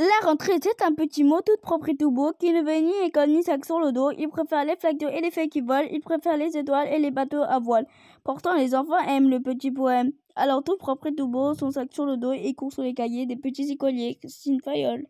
La rentrée c'est un petit mot tout propre et tout beau qui ne veut ni école ni sac sur le dos. Il préfère les flacons et les feuilles qui volent. Il préfère les étoiles et les bateaux à voile. Pourtant, les enfants aiment le petit poème. Alors tout propre et tout beau, son sac sur le dos et court sur les cahiers des petits écoliers, une